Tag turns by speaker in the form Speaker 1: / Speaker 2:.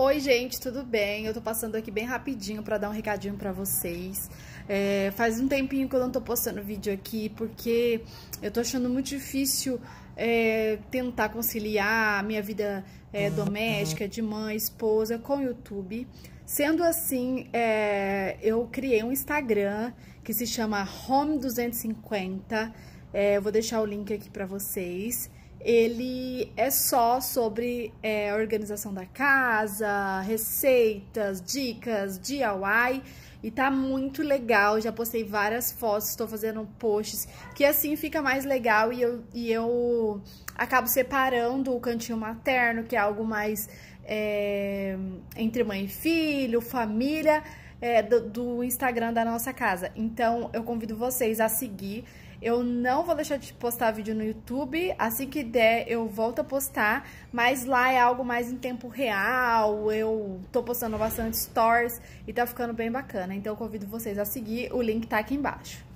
Speaker 1: Oi, gente, tudo bem? Eu tô passando aqui bem rapidinho para dar um recadinho para vocês. É, faz um tempinho que eu não tô postando vídeo aqui porque eu tô achando muito difícil é, tentar conciliar a minha vida é, uhum, doméstica, uhum. de mãe, esposa, com o YouTube. Sendo assim, é, eu criei um Instagram que se chama Home250. É, eu vou deixar o link aqui para vocês ele é só sobre é, organização da casa, receitas, dicas, DIY e tá muito legal. Já postei várias fotos, estou fazendo posts, que assim fica mais legal e eu, e eu acabo separando o cantinho materno, que é algo mais é, entre mãe e filho, família é, do, do Instagram da nossa casa. Então, eu convido vocês a seguir. Eu não vou deixar de postar vídeo no YouTube. Assim que der, eu volto a postar. Mas lá é algo mais em tempo real. Eu tô postando bastante stories e tá ficando bem bacana. Então eu convido vocês a seguir. O link tá aqui embaixo.